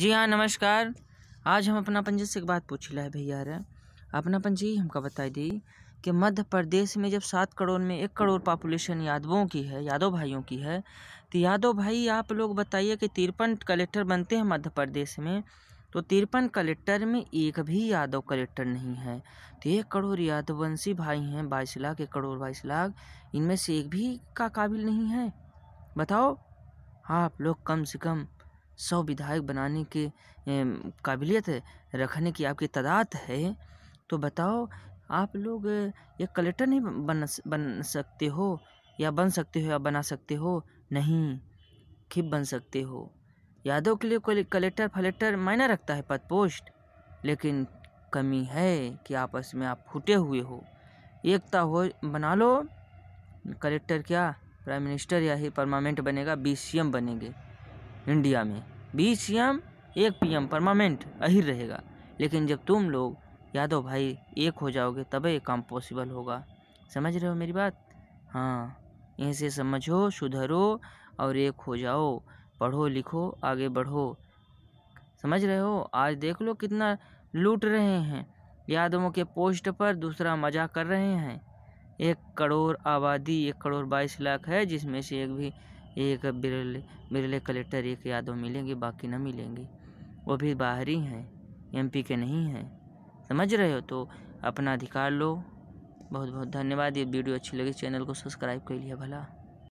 जी हाँ नमस्कार आज हम अपना पंजी से एक बात पूछ ला है भैया रे अपना पंजी हमका बताई दी कि मध्य प्रदेश में जब सात करोड़ में एक करोड़ पॉपुलेशन यादवों की है यादव भाइयों की है तो यादव भाई आप लोग बताइए कि तिरपन कलेक्टर बनते हैं मध्य प्रदेश में तो तिरपन कलेक्टर में एक भी यादव कलेक्टर नहीं है तो एक करोड़ यादववंशी भाई हैं बाईस लाख एक करोड़ बाईस लाख इनमें से एक भी का काबिल नहीं है बताओ आप लोग कम से कम सौ विधायक बनाने के काबिलियत रखने की आपकी तादाद है तो बताओ आप लोग एक कलेक्टर नहीं बन बन सकते हो या बन सकते हो या बना सकते हो नहीं खिब बन सकते हो यादव के लिए कोई कलेक्टर फलेक्टर मायने रखता है पद पोस्ट लेकिन कमी है कि आपस में आप फूटे हुए हो एकता हो बना लो कलेक्टर क्या प्राइम मिनिस्टर या ही परमानेंट बनेगा बी सी एम बनेंगे इंडिया में बी सी एम एक पी एम परमानेंट अहिर रहेगा लेकिन जब तुम लोग यादव भाई एक हो जाओगे तब ये काम पॉसिबल होगा समझ रहे हो मेरी बात हाँ ऐसे समझो सुधरो और एक हो जाओ पढ़ो लिखो आगे बढ़ो समझ रहे हो आज देख लो कितना लूट रहे हैं यादवों के पोस्ट पर दूसरा मजाक कर रहे हैं एक करोड़ आबादी एक करोड़ बाईस लाख है जिसमें से एक भी एक बिरले बिरले कलेक्टर एक यादव मिलेंगे बाकी न मिलेंगे वो भी बाहरी हैं एमपी के नहीं हैं समझ रहे हो तो अपना अधिकार लो बहुत बहुत धन्यवाद ये वीडियो अच्छी लगी चैनल को सब्सक्राइब कर लिया भला